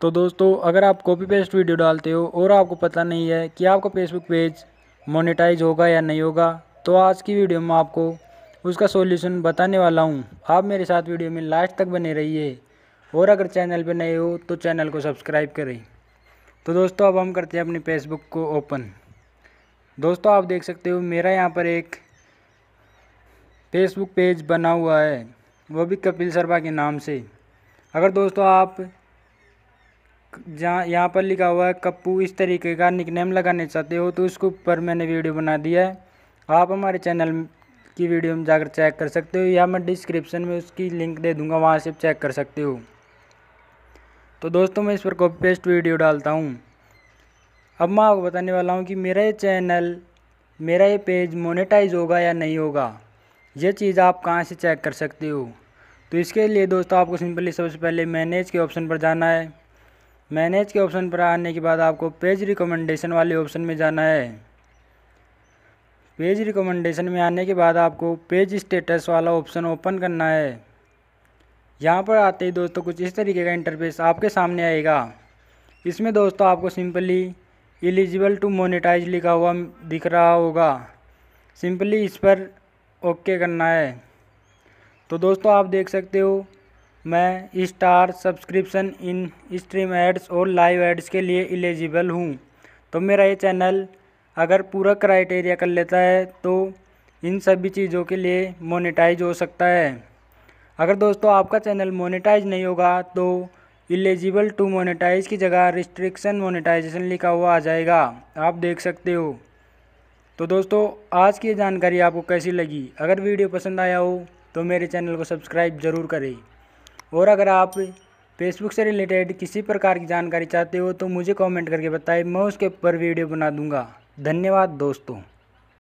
तो दोस्तों अगर आप कॉपी पेस्ट वीडियो डालते हो और आपको पता नहीं है कि आपका फेसबुक पेज मोनेटाइज होगा या नहीं होगा तो आज की वीडियो में आपको उसका सॉल्यूशन बताने वाला हूँ आप मेरे साथ वीडियो में लास्ट तक बने रहिए और अगर चैनल पर नए हो तो चैनल को सब्सक्राइब करें तो दोस्तों अब हम करते हैं अपने फेसबुक को ओपन दोस्तों आप देख सकते हो मेरा यहाँ पर एक फेसबुक पेज बना हुआ है वो भी कपिल शर्मा के नाम से अगर दोस्तों आप जहाँ यहाँ पर लिखा हुआ है कप्पू इस तरीके का निकनेम लगाने चाहते हो तो उसके ऊपर मैंने वीडियो बना दिया है आप हमारे चैनल की वीडियो में जाकर चेक कर सकते हो या मैं डिस्क्रिप्शन में उसकी लिंक दे दूंगा वहाँ से चेक कर सकते हो तो दोस्तों मैं इस पर कॉपी पेस्ट वीडियो डालता हूँ अब मैं आपको बताने वाला हूँ कि मेरा ये चैनल मेरा ये पेज मोनेटाइज होगा या नहीं होगा ये चीज़ आप कहाँ से चेक कर सकते हो तो इसके लिए दोस्तों आपको सिंपली सबसे पहले मैनेज के ऑप्शन पर जाना है मैनेज के ऑप्शन पर आने के बाद आपको पेज रिकमेंडेशन वाले ऑप्शन में जाना है पेज रिकमेंडेशन में आने के बाद आपको पेज स्टेटस वाला ऑप्शन ओपन करना है यहाँ पर आते ही दोस्तों कुछ इस तरीके का इंटरफेस आपके सामने आएगा इसमें दोस्तों आपको सिंपली एलिजिबल टू मोनेटाइज लिखा हुआ दिख रहा होगा सिंपली इस पर ओके करना है तो दोस्तों आप देख सकते हो मैं star subscription in stream ads और लाइव एड्स के लिए एलिजिबल हूँ तो मेरा ये चैनल अगर पूरा क्राइटेरिया कर लेता है तो इन सभी चीज़ों के लिए मोनेटाइज हो सकता है अगर दोस्तों आपका चैनल मोनेटाइज नहीं होगा तो एलिजिबल टू मोनेटाइज की जगह रिस्ट्रिक्शन मोनेटाइजेशन लिखा हुआ आ जाएगा आप देख सकते हो तो दोस्तों आज की जानकारी आपको कैसी लगी अगर वीडियो पसंद आया हो तो मेरे चैनल को सब्सक्राइब ज़रूर करें और अगर आप फेसबुक से रिलेटेड किसी प्रकार की जानकारी चाहते हो तो मुझे कमेंट करके बताएं मैं उसके ऊपर वीडियो बना दूंगा धन्यवाद दोस्तों